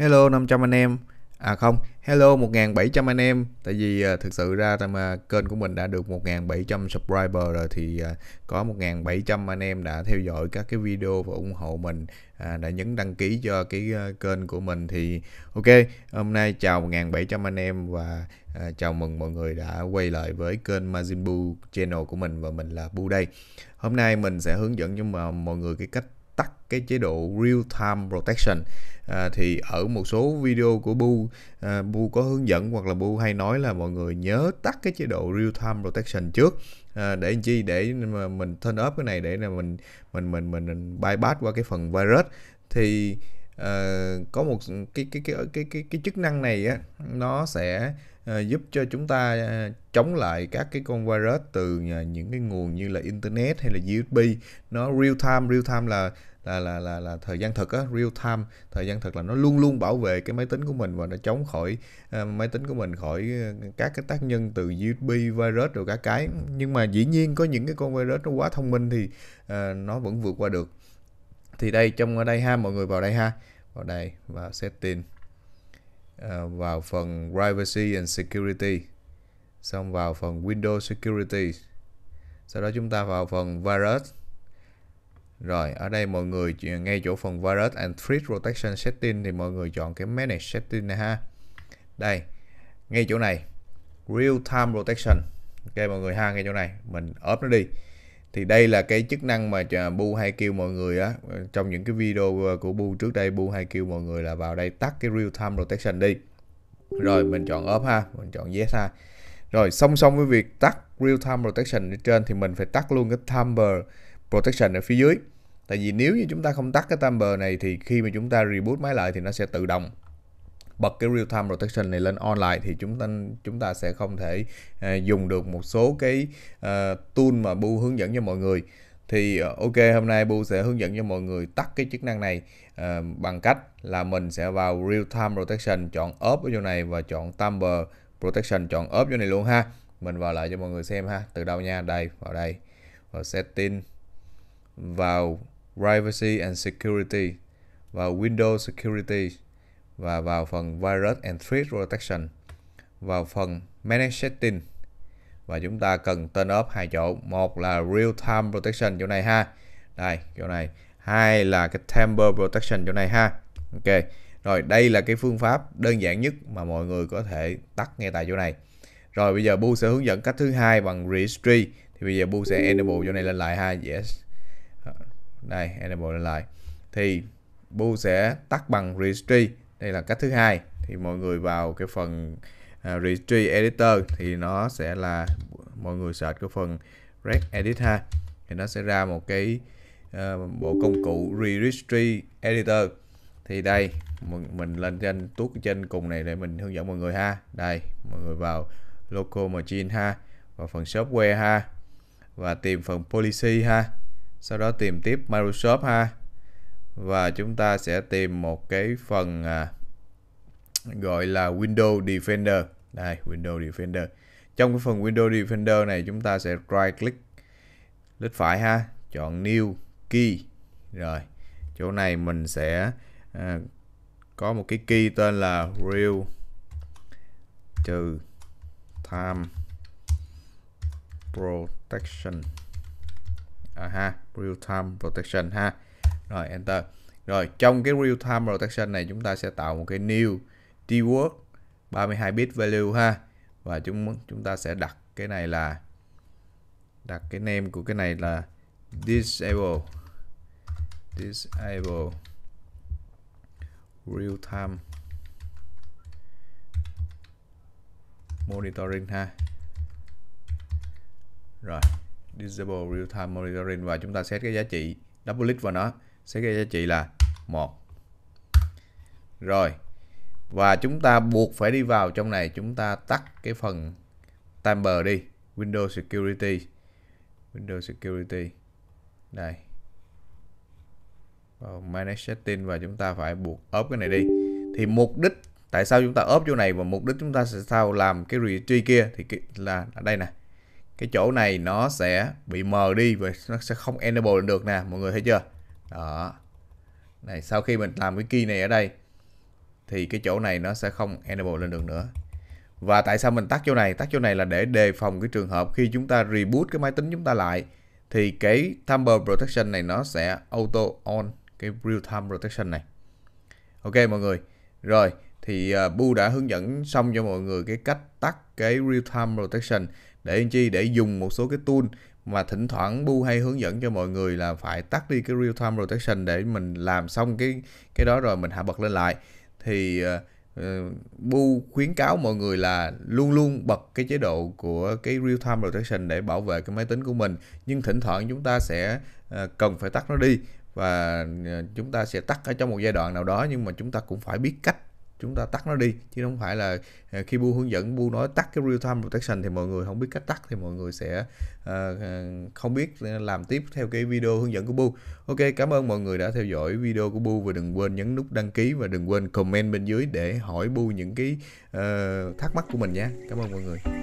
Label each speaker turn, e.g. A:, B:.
A: hello 500 anh em à không hello 1700 anh em tại vì uh, thực sự ra mà kênh của mình đã được 1700 subscriber rồi thì uh, có 1700 anh em đã theo dõi các cái video và ủng hộ mình à, đã nhấn đăng ký cho cái uh, kênh của mình thì ok hôm nay chào 1700 anh em và uh, chào mừng mọi người đã quay lại với kênh Majin Bu channel của mình và mình là Bu đây hôm nay mình sẽ hướng dẫn cho mọi người cái cách tắt cái chế độ real time protection à, thì ở một số video của bu à, bu có hướng dẫn hoặc là bu hay nói là mọi người nhớ tắt cái chế độ real time protection trước à, để làm chi để mà mình turn up cái này để là mình mình mình mình, bypass qua cái phần virus thì Uh, có một cái cái cái cái cái, cái chức năng này á nó sẽ uh, giúp cho chúng ta uh, chống lại các cái con virus từ uh, những cái nguồn như là internet hay là USB nó real time real time là là là là là thời gian thực á real time thời gian thực là nó luôn luôn bảo vệ cái máy tính của mình và nó chống khỏi uh, máy tính của mình khỏi ờ, các cái tác nhân từ USB virus rồi cả cái nhưng mà dĩ nhiên có những cái con virus nó quá thông minh thì uh, nó vẫn vượt qua được thì đây trong ở đây ha mọi người vào đây ha vào đây vào setting uh, vào phần privacy and security xong vào phần Windows Security sau đó chúng ta vào phần virus rồi, ở đây mọi người ngay chỗ phần Virus and Threat Protection Setting thì mọi người chọn cái Manage Setting này ha. Đây, ngay chỗ này, Real Time Protection. Ok mọi người ha, ngay chỗ này, mình ốp nó đi. Thì đây là cái chức năng mà Bu hay kêu mọi người á, trong những cái video của Bu trước đây Bu hay kêu mọi người là vào đây tắt cái Real Time Protection đi.
B: Rồi mình chọn
A: ốp ha, mình chọn yes ha. Rồi song song với việc tắt Real Time Protection ở trên thì mình phải tắt luôn cái timer Protection ở phía dưới tại vì nếu như chúng ta không tắt cái timer này thì khi mà chúng ta reboot máy lại thì nó sẽ tự động bật cái real time protection này lên online thì chúng ta chúng ta sẽ không thể uh, dùng được một số cái uh, tool mà bu hướng dẫn cho mọi người thì uh, ok hôm nay bu sẽ hướng dẫn cho mọi người tắt cái chức năng này uh, bằng cách là mình sẽ vào real time protection chọn off ở chỗ này và chọn timer protection chọn off chỗ này luôn ha mình vào lại cho mọi người xem ha từ đâu nha đây vào đây vào setting vào Privacy and Security và Windows Security và vào phần Virus and Threat Protection vào phần Manage Setting và chúng ta cần tên up hai chỗ một là Real Time Protection chỗ này ha đây chỗ này hai là cái Temper Protection chỗ này ha ok rồi đây là cái phương pháp đơn giản nhất mà mọi người có thể tắt ngay tại chỗ này rồi bây giờ Bu sẽ hướng dẫn cách thứ hai bằng Registry thì bây giờ Bu sẽ enable chỗ này lên lại ha yes đây enable lại thì bu sẽ tắt bằng registry đây là cách thứ hai thì mọi người vào cái phần uh, registry editor thì nó sẽ là mọi người search cái phần red edit ha thì nó sẽ ra một cái uh, bộ công cụ registry editor thì đây mình lên trên tuốt trên cùng này để mình hướng dẫn mọi người ha đây mọi người vào local machine ha vào phần software ha và tìm phần policy ha sau đó tìm tiếp Microsoft ha và chúng ta sẽ tìm một cái phần à, gọi là Windows Defender đây Windows Defender trong cái phần Windows Defender này chúng ta sẽ right click click phải ha chọn New Key rồi chỗ này mình sẽ à, có một cái key tên là real trừ time protection à ha real time protection ha rồi enter rồi trong cái real time protection này chúng ta sẽ tạo một cái new keyword 32 bit value ha và chúng chúng ta sẽ đặt cái này là đặt cái name của cái này là disable disable real time monitoring ha rồi disable real time monitoring và chúng ta set cái giá trị double click vào nó set cái giá trị là một rồi và chúng ta buộc phải đi vào trong này chúng ta tắt cái phần timer đi Windows Security Windows Security đây vào manage setting và chúng ta phải buộc ốp cái này đi thì mục đích tại sao chúng ta ốp chỗ này và mục đích chúng ta sẽ sao làm cái registry kia thì là ở đây này cái chỗ này nó sẽ bị mờ đi và nó sẽ không enable được nè mọi người thấy chưa đó này sau khi mình làm cái key này ở đây thì cái chỗ này nó sẽ không enable lên được nữa và tại sao mình tắt chỗ này tắt chỗ này là để đề phòng cái trường hợp khi chúng ta reboot cái máy tính chúng ta lại thì cái Timbre Protection này nó sẽ auto on cái Real Time Protection này ok mọi người rồi thì ờ, Bu đã hướng dẫn xong cho mọi người cái cách tắt cái Real Time Protection để làm chi để dùng một số cái tool mà thỉnh thoảng bu hay hướng dẫn cho mọi người là phải tắt đi cái real time protection để mình làm xong cái cái đó rồi mình hạ bật lên lại thì uh, bu khuyến cáo mọi người là luôn luôn bật cái chế độ của cái real time protection để bảo vệ cái máy tính của mình nhưng thỉnh thoảng chúng ta sẽ uh, cần phải tắt nó đi và chúng ta sẽ tắt ở trong một giai đoạn nào đó nhưng mà chúng ta cũng phải biết cách chúng ta tắt nó đi chứ không phải là à, khi bu hướng dẫn bu nói tắt cái real time protection thì mọi người không biết cách tắt thì mọi người sẽ uh, không biết làm tiếp theo cái video hướng dẫn của bu ok cảm ơn mọi người đã theo dõi video của bu và đừng quên nhấn nút đăng ký và đừng quên comment bên dưới để hỏi bu những cái uh, thắc mắc của mình nhé cảm ơn mọi người